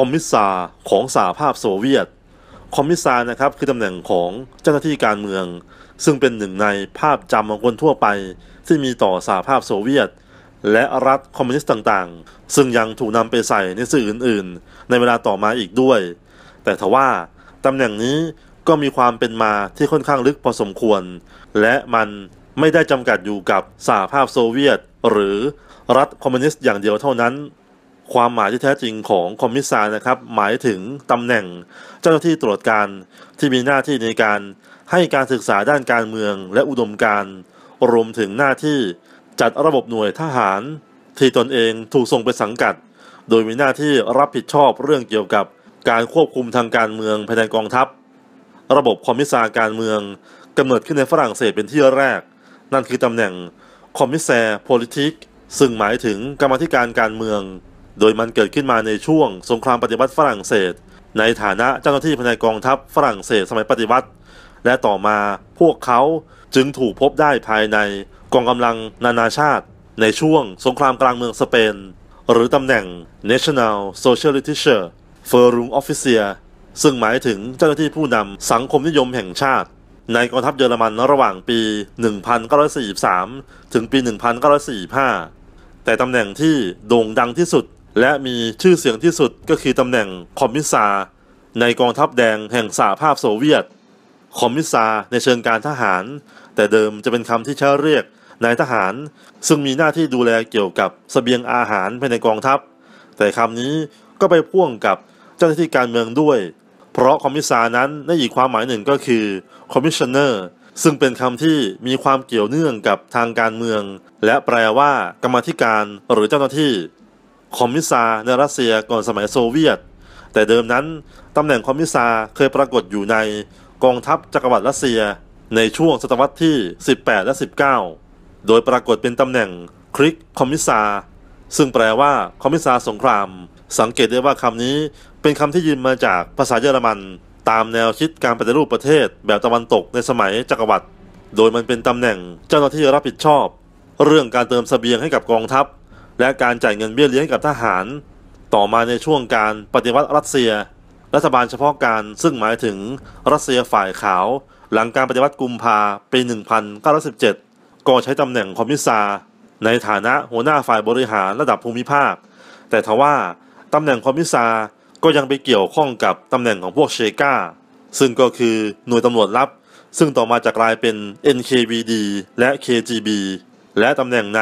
คอมมิสซาของสหภาพโซเวียต คอมมิสซานะครับคือตำแหน่งของเจ้าหน้าที่การเมือง ซึ่งเป็นหนึ่งในภาพจำของคนทั่วไปที่มีต่อสหภาพโซเวียต และรัฐคอมมิวนิสต์ ต่างๆ ซึ่งยังถูกนำไปใส่ในสื่ออื่น ๆ ในเวลาต่อมาอีกด้วย แต่ทว่าตำแหน่งนี้ก็มีความเป็นมาที่ค่อนข้างลึกพอสมควร และมันไม่ได้จำกัดอยู่กับสหภาพโซเวียต หรือรัฐคอมมิวนิสต์อย่างเดียวเท่านั้นความหมายที่แท้จริงของคอมมิสซานะครับหมายถึงตำแหน่ง เจ้าหน้าที่ตรวจการที่มีหน้าที่ในการให้การศึกษาด้านการเมืองและอุดมการรวมถึงหน้าที่จัดระบบหน่วยทหารที่ตนเองถูกส่งไปสังกัด โดยมีหน้าที่รับผิดชอบเรื่องเกี่ยวกับการควบคุมทางการเมืองภายในกองทัพ ระบบคอมมิสซาการเมืองกาเนิดขึ้นในฝรั่งเศสเป็นที่แรก นั่นคือตำแหน่งคอมมิสแซร์โพลิติกซึ่งหมายถึงกรรมธิการการเมืองโดยมันเกิดขึ้นมาในช่วงสงครามปฏิวัติฝรั่งเศส ในฐานะเจ้าหน้าที่ภายในกองทัพฝรั่งเศสสมัยปฏิวัติ และต่อมาพวกเขาจึงถูกพบได้ภายในกองกำลังนานาชาติ ในช่วงสงครามกลางเมืองสเปน หรือตำแหน่ง National Social i t e t r f e r u m Officer ซึ่งหมายถึงเจ้าหน้าที่ผู้นำสังคมนิยมแห่งชาติ ในกองทัพเยอรมันระหว่างปี 1943 ถึงปี 1945 แต่ตำแหน่งที่โด่งดังที่สุดและมีชื่อเสียงที่สุดก็คือตำแหน่งคอมมิสซาในกองทัพแดงแห่งสหภาพโซเวียต คอมมิสซาในเชิงการทหาร แต่เดิมจะเป็นคำที่ใช้เรียกนายทหาร ซึ่งมีหน้าที่ดูแลเกี่ยวกับสเสบียงอาหารภายในกองทัพ แต่คำนี้ก็ไปพ่วงกับเจ้าหน้าที่การเมืองด้วย เพราะคอมมิสซานั้นในอีกความหมายหนึ่งก็คือคอมมิชเนอร์ซึ่งเป็นคำที่มีความเกี่ยวเนื่องกับทางการเมือง และแปลว่ากรรมธิการหรือเจ้าหน้าที่คอมมิซาในรัสเซียก่อนสมัยโซเวียต แต่เดิมนั้นตำแหน่งคอมมิซาเคยปรากฏอยู่ในกองทัพจักรวรรดิรัสเซีย ในช่วงศตวรรษที่ 18 และ 19 โดยปรากฏเป็นตำแหน่งคริกคอมมิซาซึ่งแปลว่าคอมมิซาสงคราม สังเกตได้ว่าคำนี้เป็นคำที่ยืมมาจากภาษาเยอรมัน ตามแนวคิดการปฏิรูปประเทศแบบตะวันตกในสมัยจักรวรรดิโดยมันเป็นตำแหน่งเจ้าหน้าที่รับผิดชอบ เรื่องการเติมสเสบียงให้กับกองทัพและการจ่ายเงินเบี้ยเลี้ยงกับทหาร ต่อมาในช่วงการปฏิวัติรัสเซีย รัฐบาลเฉพาะการ ซึ่งหมายถึงรัสเซียฝ่ายขาวหลังการปฏิวัติกุมภาปี 1917ก็ใช้ตำแหน่งคอมมิซาในฐานะหัวหน้าฝ่ายบริหารระดับภูมิภาค แต่ทว่าตำแหน่งคอมมิซาก็ยังไปเกี่ยวข้องกับตำแหน่งของพวกเชกาซึ่งก็คือหน่วยตำรวจลับ ซึ่งต่อมาจะกลายเป็น NKVD และ KGB และตำแหน่งใน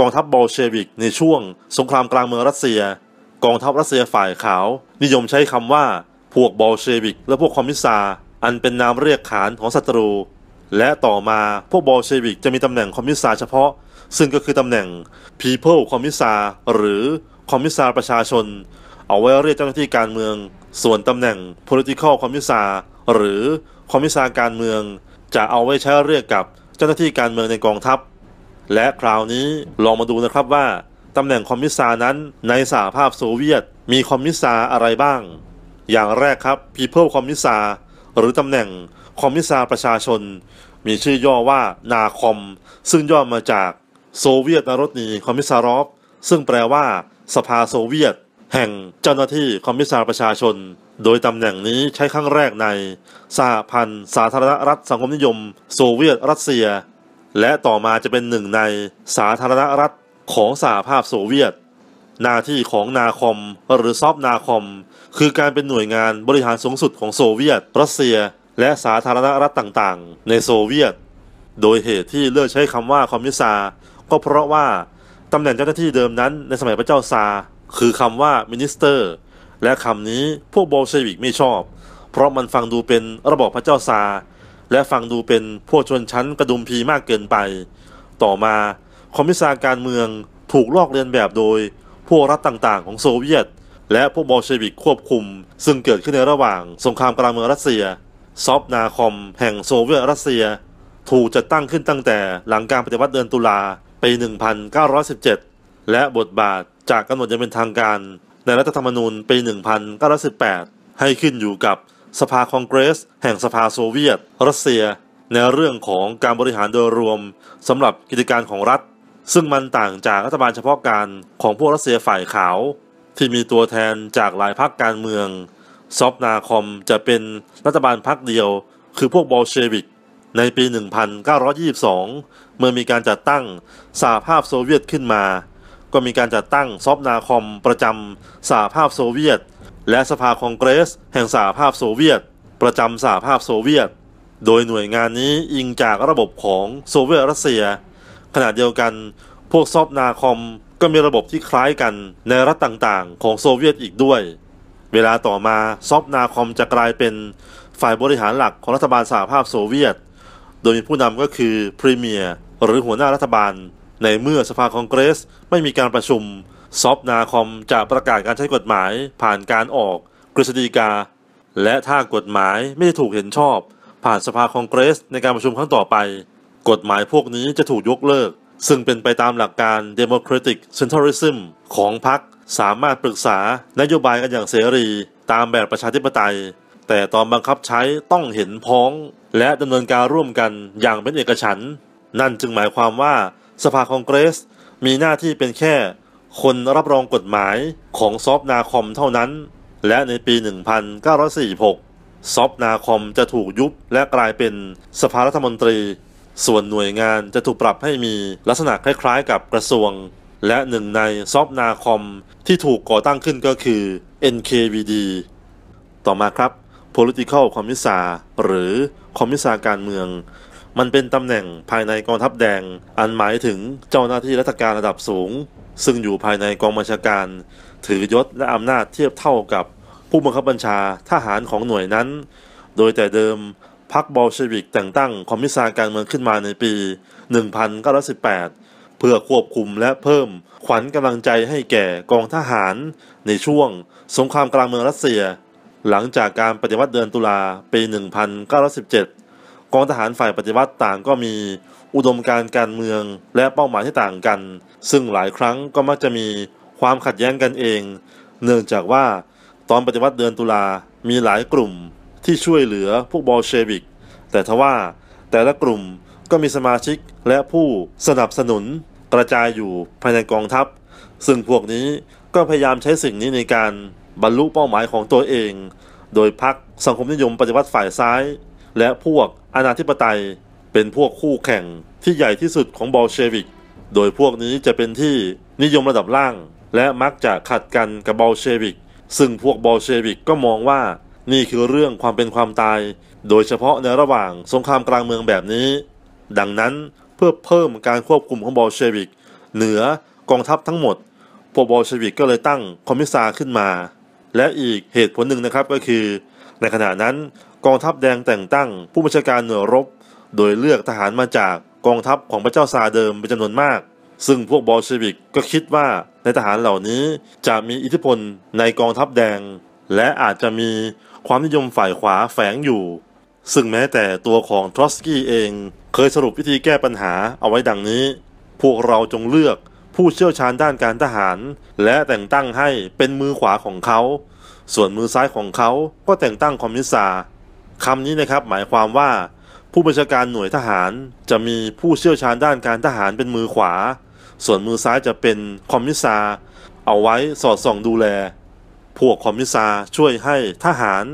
กองทัพบอลเชวิกในช่วงสงครามกลางเมืองรัสเซียกองทัพรัสเซียฝ่ายขาว นิยมใช้คำว่า พวกบอลเชวิกและพวกคอมมิสซาอันเป็นนามเรียกขานของศัตรู และต่อมาพวกบอลเชวิกจะมีตำแหน่งคอมมิสซาเฉพาะซึ่งก็คือตำแหน่ง People คอมมิวซาหรือคอมมิสซาประชาชน เอาไว้เรียกเจ้าหน้าที่การเมือง ส่วนตำแหน่ง political คอมมิ s ซาหรือคอมมิสซาการเมือง จะเอาไว้ใช้เรียกกับเจ้าหน้าที่การเมืองในกองทัพและคราวนี้ลองมาดูนะครับว่า ตำแหน่งคอมมิสซานั้นในสหภาพโซเวียตมีคอมมิสซาอะไรบ้าง อย่างแรกครับ People คอมมิสซาหรือตำแหน่งคอมมิสซาประชาชน มีชื่อย่อว่า นาคอมซึ่งย่อมาจากโซเวียตนารสนีคอมมิสซารอฟซึ่งแปลว่า สภาโซเวียต แห่งเจ้าหน้าที่คอมมิสซาประชาชน โดยตำแหน่งนี้ใช้ครั้งแรกในสหพันธ์สาธารณรัฐ สังคมนิยมโซเวียต รัสเซียและต่อมาจะเป็นหนึ่งในสาธารณรัฐของสหภาพโซเวียต หน้าที่ของนาคอมหรือซอบนาคอมคือการเป็นหน่วยงานบริหารสูงสุดของโซเวียต รัสเซีย และสาธารณรัฐต่างๆ ในโซเวียต โดยเหตุที่เลือกใช้คำว่าคอมมิวซาก็เพราะว่าตำแหน่งเจ้าหน้าที่เดิมนั้นในสมัยพระเจ้าซา คือคำว่ามินิสเตอร์ และคำนี้พวกโบลเชวิกไม่ชอบ เพราะมันฟังดูเป็นระบอบพระเจ้าซาและฟังดูเป็น พวกชนชั้นกระดุมพีมากเกินไป ต่อมา คอมมิวนิสต์การเมืองถูกลอกเลียนแบบโดย พวกรัฐต่างๆ ของโซเวียต และพวกบอลเชวิกควบคุม ซึ่งเกิดขึ้นในระหว่าง สงครามกลางเมืองรัสเซีย ซอฟนาคอมแห่งโซเวียตรัสเซีย ถูกจัดตั้งขึ้นตั้งแต่หลังการปฏิวัติเดือนตุลาปี1917และบทบาทจากกำหนดยังเป็นทางการในรัฐธรรมนูญปี1918ให้ขึ้นอยู่กับสภาคองเกรสแห่งสภาโซเวียตรัสเซีย ในเรื่องของการบริหารโดยรวมสำหรับกิจการของรัฐ ซึ่งมันต่างจากรัฐบาลเฉพาะการของพวกรัสเซียฝ่ายขาว ที่มีตัวแทนจากหลายพรรคการเมือง ซอฟนาคอมจะเป็นรัฐบาลพรรคเดียว คือพวกบอลเชวิกในปี 1922 เมื่อมีการจัดตั้งสหภาพโซเวียตขึ้นมา ก็มีการจัดตั้งซอฟนาคอมประจำสหภาพโซเวียตและสภาคองเกรส แห่งสหภาพโซเวียต ประจำสหภาพโซเวียต โดยหน่วยงานนี้อิงจากระบบของโซเวียตรัสเซียขณะเดียวกัน พวกซอบนาคอมก็มีระบบที่คล้ายกันในรัฐต่างๆ ของโซเวียตอีกด้วย เวลาต่อมาซอบนาคอมจะกลายเป็นฝ่ายบริหารหลักของรัฐบาลสหภาพโซเวียต โดยมีผู้นำก็คือพรีเมียร์หรือหัวหน้ารัฐบาล ในเมื่อสภาคองเกรส ไม่มีการประชุมซอฟนาคอมจะประกาศการใช้กฎหมายผ่านการออก กฤษฎีกา และถ้ากฎหมายไม่ได้ถูกเห็นชอบ ผ่านสภาคองเกรสในการประชุมครั้งต่อไป กฎหมายพวกนี้จะถูกยกเลิก ซึ่งเป็นไปตามหลักการ Democratic Centralism ของพรรคสามารถปรึกษานโยบายกันอย่างเสรี ตามแบบประชาธิปไตย แต่ตอนบังคับใช้ต้องเห็นพ้อง และดำเนินการร่วมกันอย่างเป็นเอกฉันนั่นจึงหมายความว่าสภาคองเกรส มีหน้าที่เป็นแค่คนรับรองกฎหมายของซอฟนาคอมเท่านั้น และในปี 1946 ซอฟนาคอมจะถูกยุบและกลายเป็นสภารัฐมนตรี ส่วนหน่วยงานจะถูกปรับให้มีลักษณะคล้ายๆ กับกระทรวง และหนึ่งในซอฟนาคอมที่ถูกก่อตั้งขึ้นก็คือ NKVD ต่อมาครับ political commissar หรือ commissar การเมือง มันเป็นตำแหน่งภายในกองทัพแดงอันหมายถึงเจ้าหน้าที่รัฐการระดับสูงซึ่งอยู่ภายในกองบัญชาการถือยศและอำนาจเทียบเท่ากับผู้บังคับบัญชาทหารของหน่วยนั้น โดยแต่เดิมพรรคบอลเชวิกแต่งตั้งคอมมิสซาการเมืองขึ้นมาในปี 1918 เพื่อควบคุมและเพิ่มขวัญกำลังใจให้แก่กองทหารในช่วงสงครามกลางเมืองรัสเซีย หลังจากการปฏิวัติเดือนตุลาปี 1917 กองทหารฝ่ายปฏิวัติต่างก็มีอุดมการการเมืองและเป้าหมายที่ต่างกัน ซึ่งหลายครั้งก็มักจะมีความขัดแย้งกันเอง เนื่องจากว่าตอนปฏิวัติเดือนตุลามีหลายกลุ่มที่ช่วยเหลือพวกบอลเชวิกแต่ทว่าแต่ละกลุ่มก็มีสมาชิกและผู้สนับสนุนกระจายอยู่ภายในกองทัพ ซึ่งพวกนี้ก็พยายามใช้สิ่งนี้ในการบรรลุเป้าหมายของตัวเอง โดยพรรคสังคมนิยม ปฏิวัติฝ่ายซ้าย และพวกอนาธิปไตยเป็นพวกคู่แข่งที่ใหญ่ที่สุดของบอลเชวิกโดยพวกนี้จะเป็นที่นิยมระดับล่าง และมักจะขัดกันกับบอลเชวิกซึ่งพวกบอลเชวิกก็มองว่านี่คือเรื่องความเป็นความตาย โดยเฉพาะในระหว่างสงครามกลางเมืองแบบนี้ ดังนั้นเพื่อเพิ่มการควบคุมของบอลเชวิกเหนือกองทัพทั้งหมด พวกบอลเชวิกก็เลยตั้งคอมมิซาขึ้นมา และอีกเหตุผลหนึ่งนะครับก็คือ ในขณะนั้นกองทัพแดงแต่งตั้งผู้บัญชาการเหนือรบโดยเลือกทหารมาจากกองทัพของพระเจ้าซาเดิมเป็นจำนวนมาก ซึ่งพวกบอลเชวิกก็คิดว่าในทหารเหล่านี้จะมีอิทธิพลในกองทัพแดง และอาจจะมีความนิยมฝ่ายขวาแฝงอยู่ ซึ่งแม้แต่ตัวของทรอสกี้เอง เคยสรุปวิธีแก้ปัญหาเอาไว้ดังนี้ พวกเราจงเลือกผู้เชี่ยวชาญด้านการทหาร และแต่งตั้งให้เป็นมือขวาของเขา ส่วนมือซ้ายของเขาก็แต่งตั้งคอมมิสซาคำนี้นะครับหมายความว่าผู้บัญชาการหน่วยทหารจะมีผู้เชี่ยวชาญด้านการทหารเป็นมือขวา ส่วนมือซ้ายจะเป็นคอมมิซาเอาไว้สอดส่องดูแล พวกคอมมิซาช่วยให้ทหาร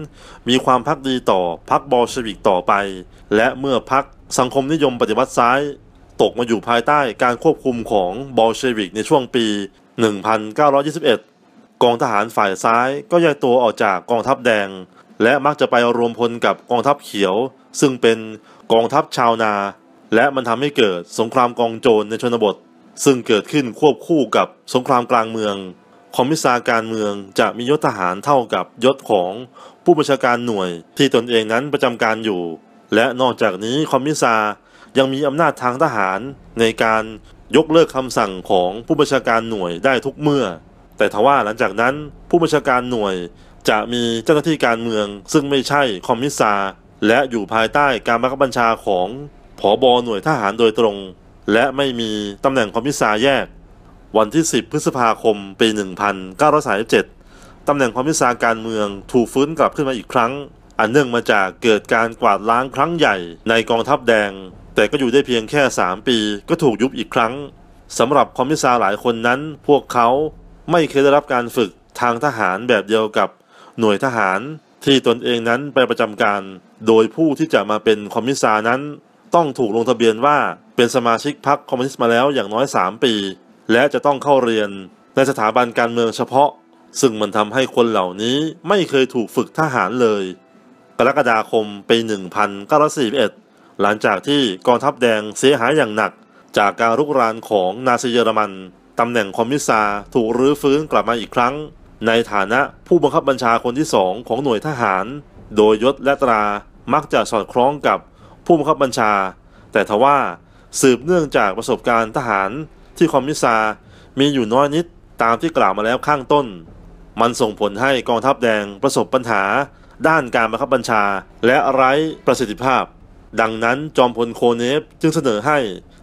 มีความพักดีต่อพักบอลชวิกต่อไป และเมื่อพักสังคมนิยมปฏิวัติซ้าย ตกมาอยู่ภายใต้การควบคุมของบอลเชวิกในช่วงปี 1921 กองทหารฝ่ายซ้ายก็ย้ายตัวออกจากกองทัพแดงและมักจะไปรวมพลกับกองทัพเขียว ซึ่งเป็นกองทัพชาวนา และมันทำให้เกิดสงครามกองโจรในชนบท ซึ่งเกิดขึ้นควบคู่กับสงครามกลางเมืองคอมมิสซา การเมืองจะมียศทหารเท่ากับยศของผู้บัญชาการหน่วย ที่ตนเองนั้นประจำการอยู่ และนอกจากนี้คอมมิสซายังมีอำนาจทางทหารในการยกเลิกคำสั่งของผู้บัญชาการหน่วยได้ทุกเมื่อ แต่ทว่าหลังจากนั้นผู้บัญชาการหน่วยจะมีเจ้าหน้าที่การเมืองซึ่งไม่ใช่คอมมิสซาและอยู่ภายใต้การบังคับบัญชาของผอบอหน่วยทหารโดยตรง และไม่มีตำแหน่งคอมมิสซาแยก วันที่ 10 พฤษภาคมปี 1937ตำแหน่งคอมมิสซาการเมืองถูกฟื้นกลับขึ้นมาอีกครั้ง อันเนื่องมาจากเกิดการกวาดล้างครั้งใหญ่ ในกองทัพแดง แต่ก็อยู่ได้เพียงแค่ 3 ปีก็ถูกยุบอีกครั้งสำหรับคอมมิสซาหลายคนนั้นพวกเขาไม่เคยได้รับการฝึกทางทหารแบบเดียวกับหน่วยทหารที่ตนเองนั้นไปประจำการโดยผู้ที่จะมาเป็นคอมมิสซานั้น ต้องถูกลงทะเบียนว่าเป็นสมาชิกพรรคคอมมิวนิสต์มาแล้วอย่างน้อย 3 ปี และจะต้องเข้าเรียนในสถาบันการเมืองเฉพาะ ซึ่งมันทำให้คนเหล่านี้ไม่เคยถูกฝึกทหารเลย กรกฎาคมปี1941 หลังจากที่กองทัพแดงเสียหายอย่างหนัก จากการรุกรานของนาซีเยอรมันตำแหน่งคอมมิสซาถูกรื้อฟื้นกลับมาอีกครั้งในฐานะผู้บังคับบัญชาคนที่สองของหน่วยทหาร โดยยศและตรามักจะสอดคล้องกับผู้บังคับบัญชา แต่ทว่า สืบเนื่องจากประสบการณ์ทหารที่คอมมิซามีอยู่น้อยนิดตามที่กล่าวมาแล้วข้างต้น มันส่งผลให้กองทัพแดงประสบปัญหา ด้านการบังคับบัญชาและไร้ประสิทธิภาพ ดังนั้นจอมพลโคเนฟจึงเสนอให้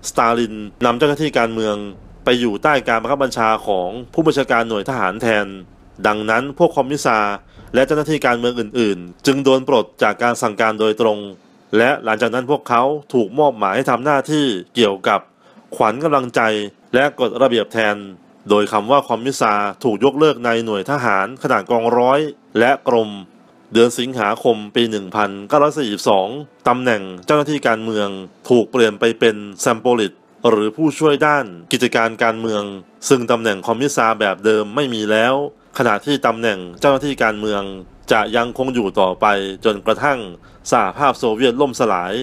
สตาลินนำเจ้าหน้าที่การเมือง ไปอยู่ใต้การบังคับบัญชาของผู้บัญชาการหน่วยทหารแทนดังนั้นพวกคอมมิซาและเจ้าหน้าที่การเมืองอื่นๆ จึงโดนปลดจากการสั่งการโดยตรง และหลังจากนั้นพวกเขาถูกมอบหมายให้ทำหน้าที่เกี่ยวกับ ขวัญกำลังใจและกฎระเบียบแทน โดยคำว่าคอมมิซาถูกยกเลิกในหน่วยทหาร ขนาดกองร้อยและกรม เดือนสิงหาคมปี1942ตำแหน่งเจ้าหน้าที่การเมืองถูกเปลี่ยนไปเป็นแซมโปลิตหรือผู้ช่วยด้านกิจการการเมือง ซึ่งตำแหน่งคอมมิซาแบบเดิมไม่มีแล้วขณะที่ตำแหน่งเจ้าหน้าที่การเมืองจะยังคงอยู่ต่อไปจนกระทั่งสหภาพโซเวียตล่มสลาย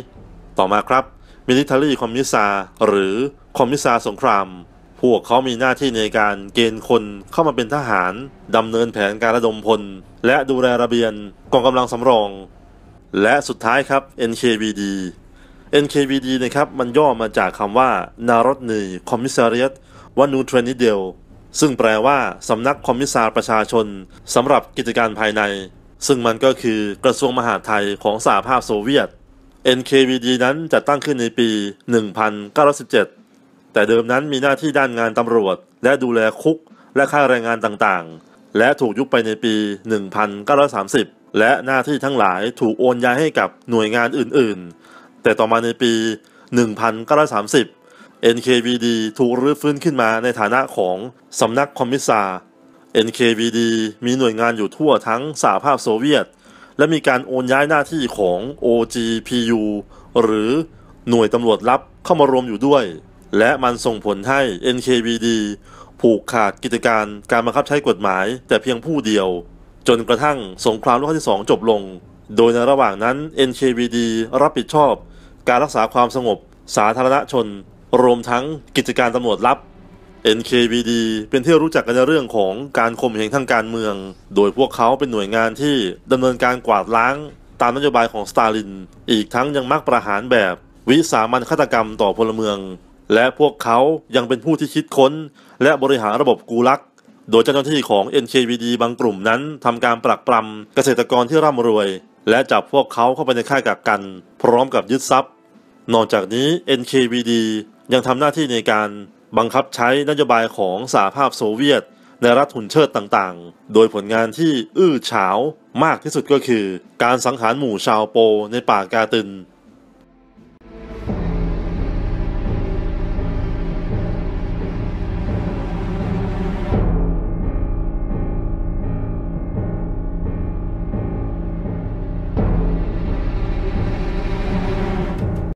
ต่อมาครับมิลิทารี่คอมมิซาหรือคอมมิซาสงคราม พวกเขามีหน้าที่ในการเกณฑ์คนเข้ามาเป็นทหารดำเนินแผนการระดมพล และดูแลระเบียนกองกำลังสำรอง และสุดท้ายครับ NKVD NKVD นะครับ มันย่อมาจากคำว่านารดนีคอมมิสเซเรียตวานูเทรนิเดลซึ่งแปลว่าสำนักคอมมิสซาประชาชนสำหรับกิจการภายใน ซึ่งมันก็คือกระทรวงมหาดไทยของสหภาพโซเวียต NKVD นั้นจัดตั้งขึ้นในปี 1917แต่เดิมนั้นมีหน้าที่ด้านงานตำรวจ และดูแลคุกและค่าแรงงานต่างๆ และถูกยุบไปในปี 1930 และหน้าที่ทั้งหลายถูกโอนย้ายให้กับหน่วยงานอื่นๆ แต่ต่อมาในปี1930 NKVD ถูกรื้อฟื้นขึ้นมาในฐานะของสำนักคอมมิสซา NKVD มีหน่วยงานอยู่ทั่วทั้งสหภาพโซเวียต และมีการโอนย้ายหน้าที่ของ OGPU หรือหน่วยตำรวจลับเข้ามารวมอยู่ด้วย และมันส่งผลให้ NKVD ผูกขาดกิจการการบังคับใช้กฎหมาย แต่เพียงผู้เดียว จนกระทั่งสงครามโลกครั้งที่2จบลง โดยในระหว่างนั้น NKVD รับผิดชอบการรักษาความสงบสาธารณชนรวมทั้งกิจการตำรวจลับ NKVD เป็นที่รู้จักกันในเรื่องของการข่มเหงทางการเมือง โดยพวกเขาเป็นหน่วยงานที่ดำเนินการกวาดล้าง ตามนโยบายของสตาลิน อีกทั้งยังมักประหารแบบวิสามันฆาตกรรมต่อพลเมือง และพวกเขายังเป็นผู้ที่คิดค้น และบริหารระบบกูลัก โดยเจ้าหน้าที่ของ NKVD บางกลุ่มนั้นทำการปรักปรำเกษตรกรที่ร่ำรวย และจับพวกเขาเข้าไปในค่ายกักกัน พร้อมกับยึดทรัพย์นอกจากนี้ NKVD ยังทำหน้าที่ในการบังคับใช้นโยบายของสหภาพโซเวียต ในรัฐหุ่นเชิดต่างๆ โดยผลงานที่อื้อฉาวมากที่สุดก็คือการสังหารหมู่ชาวโปในป่ากาตึน